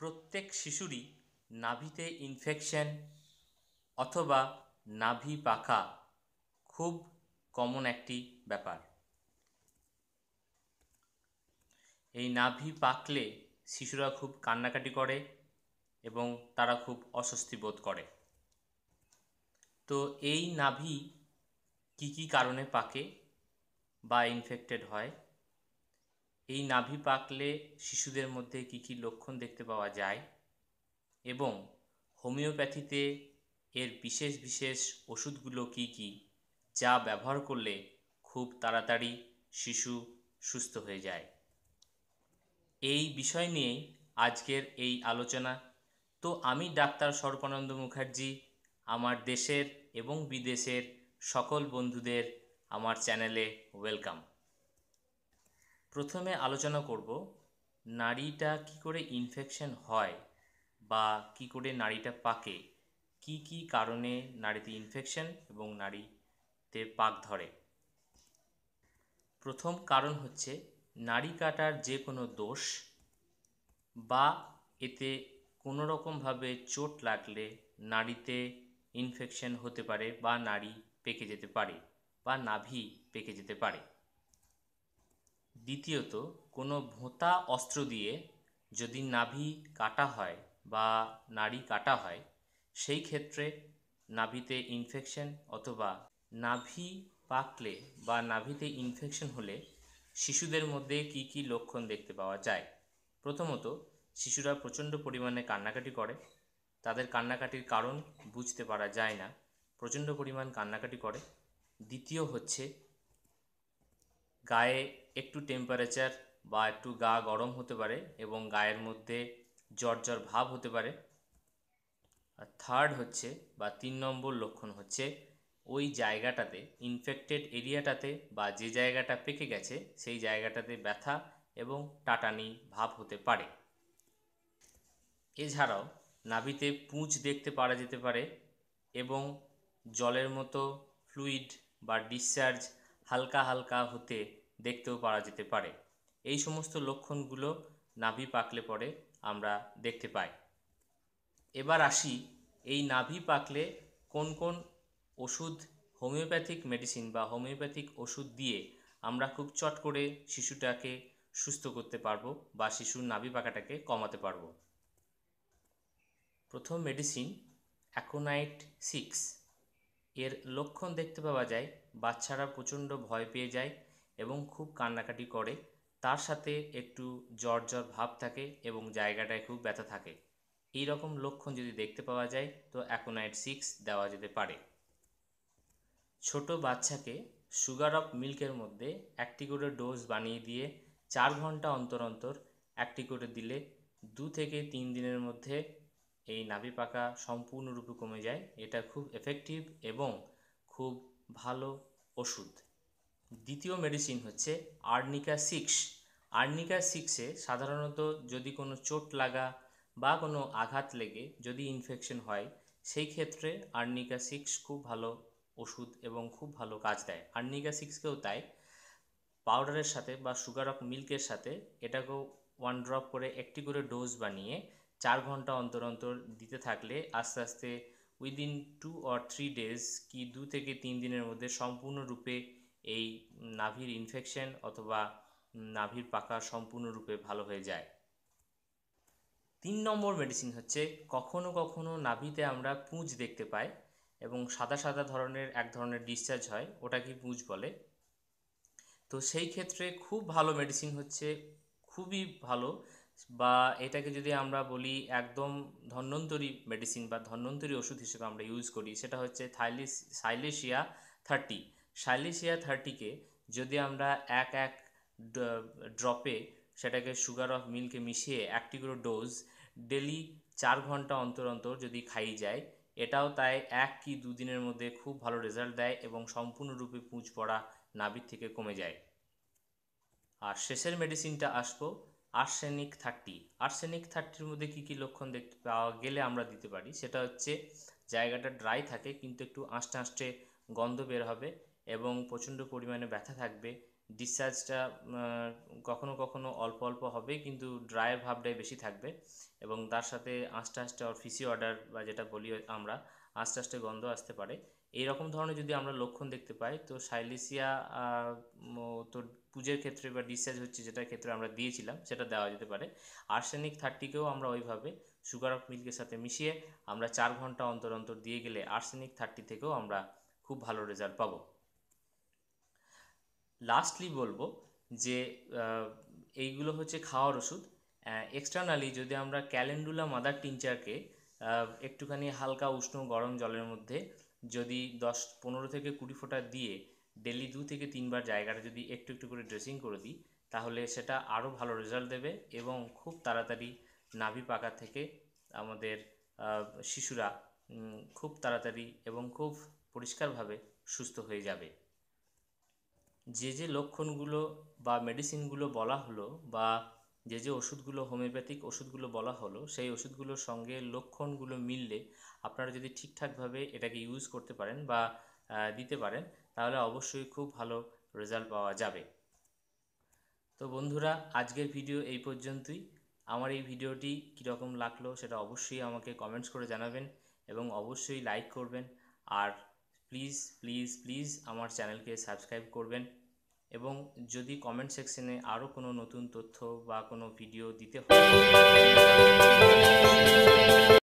প্রত্যেক শিশুরই নাভিতে ইনফেকশন অথবা নাভি পাখা খুব কমন একটি ব্যাপার এই নাভি পাকলে শিশুরা খুব কান্নাকাটি করে এবং তারা খুব অস্বস্তি বোধ করে তো এই নাভি কি কি কারণে পাকে বা ইনফেক্টেড হয় এই নাভি পাকলে শিশুদের মধ্যে কি কি লক্ষণ দেখতে পাওয়া যায় এবং হোমিওপ্যাথিতে এর বিশেষ বিশেষ ওষুধগুলো কি কি যা ব্যবহার করলে খুব তাড়াতাড়ি শিশু সুস্থ হয়ে যায় এই বিষয় নিয়েই আজকের এই আলোচনা তো আমি ডাক্তার সর্বানন্দ মুখার্জি আমার দেশের এবং বিদেশের সকল বন্ধুদের আমার চ্যানেলে ওয়েলকাম প্রথমে আলোচনা করব নাড়িটা কি করে ইনফেকশন হয় বা কি করে নাড়িটা পাকে কি কি কারণে নাড়িতে ইনফেকশন এবং নাড়িতে পাক ধরে প্রথম কারণ হচ্ছে নাড়ি কাটার যে কোনো দোষ বা এতে কোনো রকমভাবে চোট লাগলে নাড়িতে ইনফেকশন হতে পারে বা নাড়ি পেকে যেতে পারে বা নাভি পেকে যেতে পারে দ্বিতীয়ত কোনো ভোঁতা অস্ত্র দিয়ে যদি নাভি কাটা হয় বা নাড়ি কাটা হয় সেই ক্ষেত্রে নাভিতে ইনফেকশন অথবা নাভি পাকলে বা নাভিতে ইনফেকশন হলে শিশুদের মধ্যে কি কি লক্ষণ দেখতে পাওয়া যায় প্রথমত শিশুরা প্রচণ্ড পরিমাণে কান্নাকাটি করে তাদের কান্নাকাটির কারণ বুঝতে পারা যায় না প্রচণ্ড পরিমাণ কান্নাকাটি করে দ্বিতীয় হচ্ছে গায়ে একটু টেম্পারেচার বা একটু গা গরম হতে পারে এবং গায়ের মধ্যে জ্বর জ্বর ভাব হতে পারে আর থার্ড হচ্ছে বা তিন নম্বর লক্ষণ হচ্ছে ওই জায়গাটাতে ইনফেক্টেড এরিয়াটাতে বা যে জায়গাটা পেকে গেছে সেই জায়গাটাতে ব্যথা এবং টাটানি ভাব হতে পারে এছাড়াও নাভিতে পুঁজ দেখতে পারা যেতে পারে এবং জলের মতো ফ্লুইড বা ডিসচার্জ হালকা হালকা হতে দেখতেও পারা যেতে পারে এই সমস্ত লক্ষণগুলো নাভি পাকলে পরে আমরা দেখতে পাই এবার আসি এই নাভি পাকলে কোন কোন ওষুধ হোমিওপ্যাথিক মেডিসিন বা হোমিওপ্যাথিক ওষুধ দিয়ে আমরা খুব চট করে শিশুটাকে সুস্থ করতে পারবো বা শিশুর নাভি পাকাটাকে কমাতে পারবো প্রথম মেডিসিন অ্যাকোনাইট সিক্স এর লক্ষণ দেখতে পাওয়া যায় বাচ্চারা প্রচণ্ড ভয় পেয়ে যায় এবং খুব কান্নাকাটি করে তার সাথে একটু জ্বর জ্বর ভাব থাকে এবং জায়গাটায় খুব ব্যথা থাকে এই রকম লক্ষণ যদি দেখতে পাওয়া যায় তো অ্যাকোনাইট সিক্স দেওয়া যেতে পারে ছোট বাচ্চাকে সুগার অফ মিল্কের মধ্যে একটি করে ডোজ বানিয়ে দিয়ে চার ঘন্টা অন্তর অন্তর একটি করে দিলে দু থেকে তিন দিনের মধ্যে এই নাভি পাকা সম্পূর্ণরূপে কমে যায় এটা খুব এফেক্টিভ এবং খুব ভালো ওষুধ দ্বিতীয় মেডিসিন হচ্ছে আর্নিকা সিক্স আর্নিকা সিক্সে সাধারণত যদি কোনো চোট লাগা বা কোনো আঘাত লেগে যদি ইনফেকশন হয় সেই ক্ষেত্রে আর্নিকা সিক্স খুব ভালো ওষুধ এবং খুব ভালো কাজ দেয় আর্নিকা সিক্সকেও তাই পাউডারের সাথে বা সুগার অফ মিল্কের সাথে এটাকেও ওয়ান ড্রপ করে একটি করে ডোজ বানিয়ে চার ঘন্টা অন্তর অন্তর দিতে থাকলে আস্তে আস্তে within two or three days কি দু থেকে তিন দিনের মধ্যে সম্পূর্ণরূপে এই নাভির ইনফেকশন অথবা নাভির পাকা সম্পূর্ণরূপে ভালো হয়ে যায় তিন নম্বর মেডিসিন হচ্ছে কখনো কখনো নাভিতে আমরা পুঁজ দেখতে পাই এবং সাদা সাদা ধরনের এক ধরনের ডিসচার্জ হয় ওটাকে পুঁজ বলে তো সেই ক্ষেত্রে খুব ভালো মেডিসিন হচ্ছে খুবই ভালো বা এটাকে যদি আমরা বলি একদম ধন্যন্তরী মেডিসিন বা ধন্যন্তরী ওষুধ হিসেবে আমরা ইউজ করি সেটা হচ্ছে থাইলিস সাইলেশিয়া থার্টি সাইলেসিয়া থার্টিকে যদি আমরা এক এক ড্রপে সেটাকে সুগার অফ মিল্কে মিশিয়ে একটি করে ডোজ ডেলি চার ঘন্টা অন্তর অন্তর যদি খাই যায় এটাও তাই এক কি দুদিনের মধ্যে খুব ভালো রেজাল্ট দেয় এবং সম্পূর্ণরূপে পুঁজ পড়া নাভির থেকে কমে যায় আর শেষের মেডিসিনটা আসবো আর্সেনিক থার্টি আর্সেনিক থার্টির মধ্যে কি কি লক্ষণ দেখতে পাওয়া গেলে আমরা দিতে পারি সেটা হচ্ছে জায়গাটা ড্রাই থাকে কিন্তু একটু আঁচটে আঁচটে গন্ধ বের হবে এবং প্রচণ্ড পরিমাণে ব্যথা থাকবে ডিসচার্জটা কখনো কখনো অল্প অল্প হবে কিন্তু ড্রায়ের ভাবটাই বেশি থাকবে এবং তার সাথে আস্তে আস্তে অর ফিসি অর্ডার বা যেটা বলি আমরা আস্তে আস্তে গন্ধ আসতে পারে এই রকম ধরনের যদি আমরা লক্ষণ দেখতে পাই তো সাইলিসিয়া তো পুজোর ক্ষেত্রে বা ডিসচার্জ হচ্ছে যেটার ক্ষেত্রে আমরা দিয়েছিলাম সেটা দেওয়া যেতে পারে আর্সেনিক থার্টিকেও আমরা ওইভাবে সুগার অফ মিল্কের সাথে মিশিয়ে আমরা চার ঘন্টা অন্তর অন্তর দিয়ে গেলে আর্সেনিক থার্টি থেকেও আমরা খুব ভালো রেজাল্ট পাবো লাস্টলি বলবো যে এইগুলো হচ্ছে খাওয়ার ওষুধ এক্সটার্নালি যদি আমরা ক্যালেন্ডুলা মাদার টিনচারকে একটুখানি হালকা উষ্ণ গরম জলের মধ্যে যদি দশ পনেরো থেকে কুড়ি ফোঁটা দিয়ে ডেলি দু থেকে তিনবার জায়গাটা যদি একটু একটু করে ড্রেসিং করে দিই তাহলে সেটা আরও ভালো রেজাল্ট দেবে এবং খুব তাড়াতাড়ি নাভি পাকা থেকে আমাদের শিশুরা খুব তাড়াতাড়ি এবং খুব পরিষ্কারভাবে সুস্থ হয়ে যাবে যে যে লক্ষণগুলো বা মেডিসিনগুলো বলা হলো বা যে যে ওষুধগুলো হোমিওপ্যাথিক ওষুধগুলো বলা হলো সেই ওষুধগুলোর সঙ্গে লক্ষণগুলো মিললে আপনারা যদি ঠিকঠাকভাবে এটাকে ইউজ করতে পারেন বা দিতে পারেন তাহলে অবশ্যই খুব ভালো রেজাল্ট পাওয়া যাবে তো বন্ধুরা আজকের ভিডিও এই পর্যন্তই আমার এই ভিডিওটি কীরকম লাগলো সেটা অবশ্যই আমাকে কমেন্টস করে জানাবেন এবং অবশ্যই লাইক করবেন আর প্লিজ প্লিজ প্লিজ আমার চ্যানেলকে সাবস্ক্রাইব করবেন এবং যদি কমেন্ট সেকশনে আরও কোনো নতুন তথ্য বা কোনো ভিডিও দিতে হয়